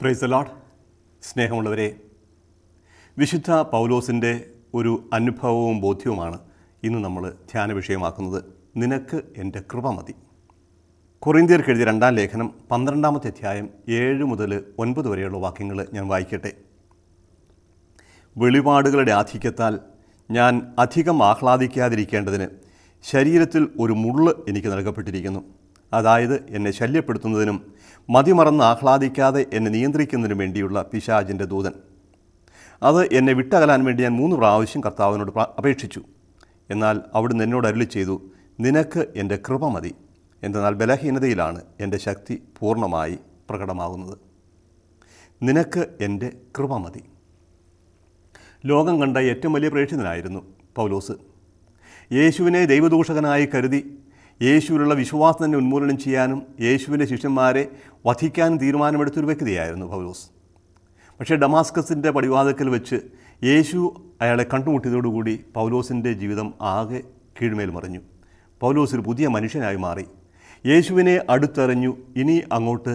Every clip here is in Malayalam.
പ്രൈസ് അലാഡ് സ്നേഹമുള്ളവരെ വിശുദ്ധ പൗലോസിൻ്റെ ഒരു അനുഭവവും ബോധ്യവുമാണ് ഇന്ന് നമ്മൾ ധ്യാന വിഷയമാക്കുന്നത് നിനക്ക് എൻ്റെ കൃപ മതി കൊറിന്തിയർക്ക് രണ്ടാം ലേഖനം പന്ത്രണ്ടാമത്തെ അധ്യായം ഏഴ് മുതൽ ഒൻപത് വരെയുള്ള വാക്യങ്ങൾ ഞാൻ വായിക്കട്ടെ വെളിപാടുകളുടെ ആധിക്യത്താൽ ഞാൻ അധികം ആഹ്ലാദിക്കാതിരിക്കേണ്ടതിന് ശരീരത്തിൽ ഒരു മുള്ള് എനിക്ക് നൽകപ്പെട്ടിരിക്കുന്നു അതായത് എന്നെ ശല്യപ്പെടുത്തുന്നതിനും മതിമറന്ന് ആഹ്ലാദിക്കാതെ എന്നെ നിയന്ത്രിക്കുന്നതിനും വേണ്ടിയുള്ള പിശാജിൻ്റെ ദൂതൻ അത് എന്നെ വിട്ടകലാൻ വേണ്ടി ഞാൻ മൂന്ന് പ്രാവശ്യം കർത്താവിനോട് അപേക്ഷിച്ചു എന്നാൽ അവിടുന്ന് എന്നോട് അരുളി ചെയ്തു നിനക്ക് എൻ്റെ കൃപ മതി എന്തെന്നാൽ ബലഹീനതയിലാണ് എൻ്റെ ശക്തി പൂർണ്ണമായി പ്രകടമാകുന്നത് നിനക്ക് എൻ്റെ കൃപ മതി ലോകം കണ്ട ഏറ്റവും വലിയ പ്രേക്ഷിതനായിരുന്നു പൗലോസ് യേശുവിനെ ദൈവദൂഷകനായി കരുതി യേശുവിലുള്ള വിശ്വാസം തന്നെ ഉന്മൂലനം ചെയ്യാനും യേശുവിൻ്റെ ശിഷ്യന്മാരെ വധിക്കാനും തീരുമാനമെടുത്തൊരു വ്യക്തിയായിരുന്നു പൗലോസ് പക്ഷേ ഡമാസ്കസിൻ്റെ പടിവാതക്കൽ വെച്ച് യേശു അയാളെ കണ്ടുമുട്ടിയതോടുകൂടി പൗലോസിൻ്റെ ജീവിതം ആകെ കീഴ്മേൽ മറിഞ്ഞു പൗലോസ് ഒരു പുതിയ മനുഷ്യനായി മാറി യേശുവിനെ അടുത്തറിഞ്ഞു ഇനി അങ്ങോട്ട്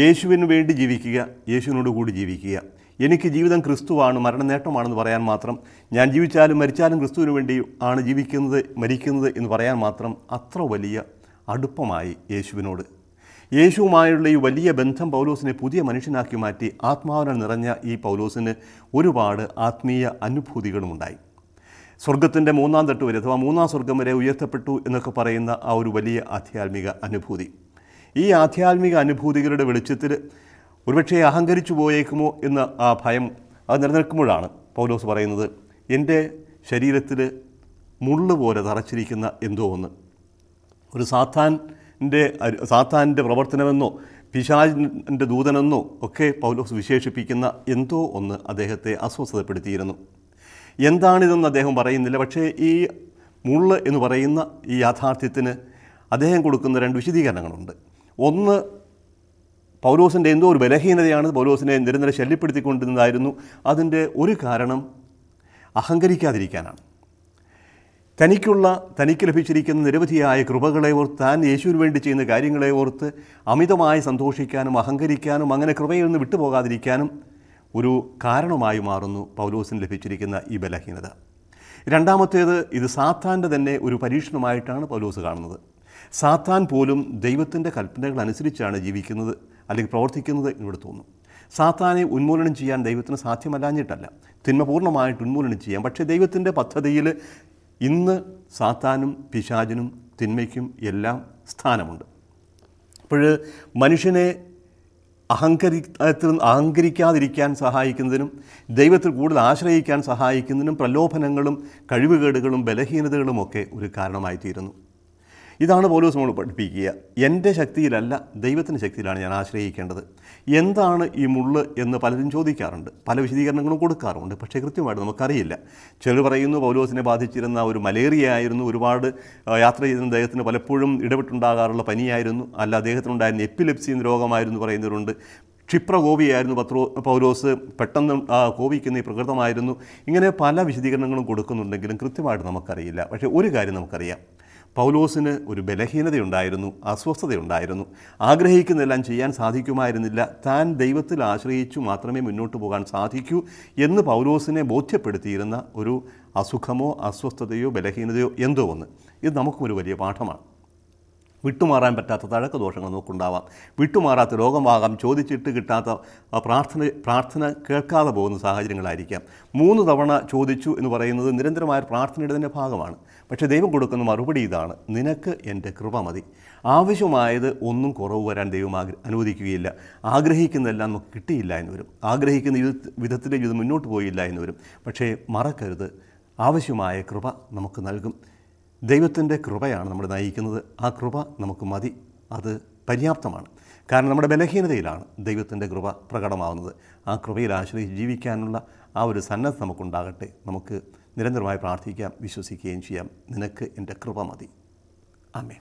യേശുവിന് വേണ്ടി ജീവിക്കുക യേശുവിനോട് കൂടി ജീവിക്കുക എനിക്ക് ജീവിതം ക്രിസ്തുവാണ് മരണനേട്ടമാണെന്ന് പറയാൻ മാത്രം ഞാൻ ജീവിച്ചാലും മരിച്ചാലും ക്രിസ്തുവിന് വേണ്ടി ആണ് ജീവിക്കുന്നത് മരിക്കുന്നത് എന്ന് പറയാൻ മാത്രം അത്ര വലിയ അടുപ്പമായി യേശുവിനോട് യേശുവുമായുള്ള ഈ വലിയ ബന്ധം പൗലോസിനെ പുതിയ മനുഷ്യനാക്കി മാറ്റി ആത്മാവന നിറഞ്ഞ ഈ പൗലോസിന് ഒരുപാട് ആത്മീയ അനുഭൂതികളും ഉണ്ടായി സ്വർഗത്തിൻ്റെ മൂന്നാം തട്ട് വരെ അഥവാ മൂന്നാം സ്വർഗം വരെ ഉയർത്തപ്പെട്ടു എന്നൊക്കെ പറയുന്ന ആ ഒരു വലിയ ആധ്യാത്മിക അനുഭൂതി ഈ ആധ്യാത്മിക അനുഭൂതികളുടെ വെളിച്ചത്തിൽ ഒരുപക്ഷെ അഹങ്കരിച്ചു പോയേക്കുമോ എന്ന ആ ഭയം അത് നിലനിൽക്കുമ്പോഴാണ് പൗലോസ് പറയുന്നത് എൻ്റെ ശരീരത്തിൽ മുള്ളു പോലെ തറച്ചിരിക്കുന്ന എന്തോ ഒന്ന് ഒരു സാത്താൻ്റെ സാത്താൻ്റെ പ്രവർത്തനമെന്നോ പിശാജിൻ്റെ ദൂതനെന്നോ ഒക്കെ പൗലോസ് വിശേഷിപ്പിക്കുന്ന എന്തോ ഒന്ന് അദ്ദേഹത്തെ അസ്വസ്ഥതപ്പെടുത്തിയിരുന്നു എന്താണിതെന്ന് അദ്ദേഹം പറയുന്നില്ല പക്ഷേ ഈ മുള്ള് എന്ന് പറയുന്ന ഈ യാഥാർത്ഥ്യത്തിന് അദ്ദേഹം കൊടുക്കുന്ന രണ്ട് വിശദീകരണങ്ങളുണ്ട് ഒന്ന് പൗലോസിൻ്റെ എന്തോ ഒരു ബലഹീനതയാണ് പൗലോസിനെ നിരന്തരം ശല്യപ്പെടുത്തിക്കൊണ്ടിരുന്നതായിരുന്നു അതിൻ്റെ ഒരു കാരണം അഹങ്കരിക്കാതിരിക്കാനാണ് തനിക്കുള്ള തനിക്ക് ലഭിച്ചിരിക്കുന്ന നിരവധിയായ കൃപകളെ ഓർത്ത് താൻ യേശുവിന് വേണ്ടി ചെയ്യുന്ന കാര്യങ്ങളെ ഓർത്ത് അമിതമായി സന്തോഷിക്കാനും അഹങ്കരിക്കാനും അങ്ങനെ കൃപയിൽ നിന്ന് വിട്ടുപോകാതിരിക്കാനും ഒരു കാരണമായി മാറുന്നു പൗലോസിന് ലഭിച്ചിരിക്കുന്ന ഈ ബലഹീനത രണ്ടാമത്തേത് ഇത് സാത്താൻ്റെ തന്നെ ഒരു പരീക്ഷണമായിട്ടാണ് പൗലോസ് കാണുന്നത് സാത്താൻ പോലും ദൈവത്തിൻ്റെ കൽപ്പനകൾ അനുസരിച്ചാണ് ജീവിക്കുന്നത് അല്ലെങ്കിൽ പ്രവർത്തിക്കുന്നത് എന്നിവിടെ തോന്നും സാത്താനെ ഉന്മൂലനം ചെയ്യാൻ ദൈവത്തിന് സാധ്യമല്ലാഞ്ഞിട്ടല്ല തിന്മ പൂർണ്ണമായിട്ട് ഉന്മൂലനം ചെയ്യാം പക്ഷേ ദൈവത്തിൻ്റെ പദ്ധതിയിൽ ഇന്ന് സാത്താനും പിശാചിനും തിന്മയ്ക്കും എല്ലാം സ്ഥാനമുണ്ട് അപ്പോൾ മനുഷ്യനെ അഹങ്കരി അഹങ്കരിക്കാതിരിക്കാൻ സഹായിക്കുന്നതിനും ദൈവത്തിൽ കൂടുതൽ ആശ്രയിക്കാൻ സഹായിക്കുന്നതിനും പ്രലോഭനങ്ങളും കഴിവുകേടുകളും ബലഹീനതകളുമൊക്കെ ഒരു കാരണമായിത്തീരുന്നു ഇതാണ് പോലീസ് നമ്മൾ പഠിപ്പിക്കുക എൻ്റെ ശക്തിയിലല്ല ദൈവത്തിൻ്റെ ശക്തിയിലാണ് ഞാൻ ആശ്രയിക്കേണ്ടത് എന്താണ് ഈ മുള്ള് എന്ന് പലരും ചോദിക്കാറുണ്ട് പല വിശദീകരണങ്ങളും കൊടുക്കാറുണ്ട് പക്ഷേ കൃത്യമായിട്ട് നമുക്കറിയില്ല ചിലർ പറയുന്നു പൗലോസിനെ ബാധിച്ചിരുന്ന ഒരു മലേറിയ ആയിരുന്നു ഒരുപാട് യാത്ര ചെയ്തിരുന്ന അദ്ദേഹത്തിന് പലപ്പോഴും ഇടപെട്ടുണ്ടാകാറുള്ള പനിയായിരുന്നു അല്ല അദ്ദേഹത്തിനുണ്ടായിരുന്ന എപ്പിലെപ്സി എന്ന രോഗമായിരുന്നു പറയുന്നവരുണ്ട് ക്ഷിപ്രകോപിയായിരുന്നു പത്രോ പൗലോസ് പെട്ടെന്ന് കോപിക്കുന്ന ഈ പ്രകൃതമായിരുന്നു ഇങ്ങനെ പല വിശദീകരണങ്ങളും കൊടുക്കുന്നുണ്ടെങ്കിലും കൃത്യമായിട്ട് നമുക്കറിയില്ല പക്ഷേ ഒരു കാര്യം നമുക്കറിയാം പൗലോസിന് ഒരു ബലഹീനതയുണ്ടായിരുന്നു അസ്വസ്ഥതയുണ്ടായിരുന്നു ആഗ്രഹിക്കുന്നതെല്ലാം ചെയ്യാൻ സാധിക്കുമായിരുന്നില്ല താൻ ദൈവത്തിൽ ആശ്രയിച്ചു മാത്രമേ മുന്നോട്ട് പോകാൻ സാധിക്കൂ എന്ന് പൗലോസിനെ ബോധ്യപ്പെടുത്തിയിരുന്ന ഒരു അസുഖമോ അസ്വസ്ഥതയോ ബലഹീനതയോ എന്തോ ഒന്ന് ഇത് നമുക്കും ഒരു വലിയ പാഠമാണ് വിട്ടുമാറാൻ പറ്റാത്ത തഴക്ക ദോഷങ്ങൾ നമുക്കുണ്ടാവാം വിട്ടുമാറാത്ത രോഗമാകാം ചോദിച്ചിട്ട് കിട്ടാത്ത പ്രാർത്ഥന പ്രാർത്ഥന കേൾക്കാതെ പോകുന്ന സാഹചര്യങ്ങളായിരിക്കാം മൂന്ന് തവണ ചോദിച്ചു എന്ന് പറയുന്നത് നിരന്തരമായ പ്രാർത്ഥനയുടെ തന്നെ ഭാഗമാണ് പക്ഷേ ദൈവം കൊടുക്കുന്ന മറുപടി ഇതാണ് നിനക്ക് എൻ്റെ കൃപ മതി ആവശ്യമായത് ഒന്നും കുറവ് വരാൻ ദൈവം അനുവദിക്കുകയില്ല ആഗ്രഹിക്കുന്നതെല്ലാം നമുക്ക് കിട്ടിയില്ല എന്ന് വരും ആഗ്രഹിക്കുന്ന വിധത്തിലേക്ക് ഇത് മുന്നോട്ട് പോയില്ല എന്ന് പക്ഷേ മറക്കരുത് ആവശ്യമായ കൃപ നമുക്ക് നൽകും ദൈവത്തിൻ്റെ കൃപയാണ് നമ്മൾ നയിക്കുന്നത് ആ കൃപ നമുക്ക് മതി അത് പര്യാപ്തമാണ് കാരണം നമ്മുടെ ബലഹീനതയിലാണ് ദൈവത്തിൻ്റെ കൃപ പ്രകടമാവുന്നത് ആ കൃപയിൽ ആശ്രയിച്ച് ജീവിക്കാനുള്ള ആ ഒരു സന്നദ്ധ നമുക്കുണ്ടാകട്ടെ നമുക്ക് നിരന്തരമായി പ്രാർത്ഥിക്കാം വിശ്വസിക്കുകയും ചെയ്യാം നിനക്ക് എൻ്റെ കൃപ മതി ആമേ